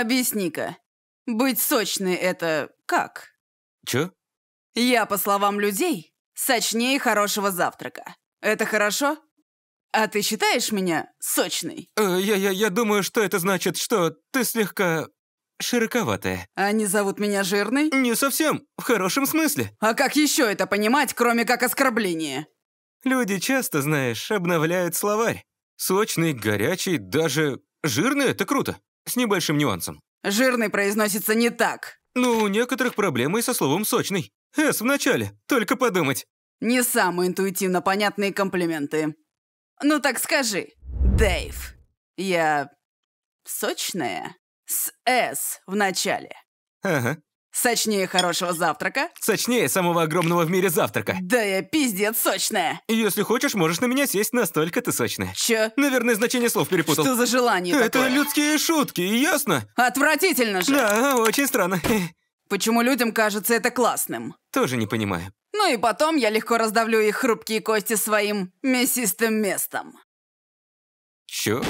Объясни-ка, быть сочной — это как? Чё? Я, по словам людей, сочнее хорошего завтрака. Это хорошо? А ты считаешь меня сочной? Э, я, я, я думаю, что это значит, что ты слегка широковатая. Они зовут меня жирной? Не совсем, в хорошем смысле. А как еще это понимать, кроме как оскорбление? Люди часто, знаешь, обновляют словарь. Сочный, горячий, даже жирный — это круто с небольшим нюансом. Жирный произносится не так. Ну, у некоторых проблемы и со словом «сочный». «С» в начале, только подумать. Не самые интуитивно понятные комплименты. Ну так скажи, Дэйв, я сочная? С «с» в начале. Ага, Сочнее хорошего завтрака. Сочнее самого огромного в мире завтрака. Да я пиздец сочная. Если хочешь, можешь на меня сесть, настолько ты сочная. Чё? Наверное, значение слов перепутал. Что за желание Это такое? людские шутки, ясно? Отвратительно же. Да, очень странно. Почему людям кажется это классным? Тоже не понимаю. Ну и потом я легко раздавлю их хрупкие кости своим мясистым местом. Чё?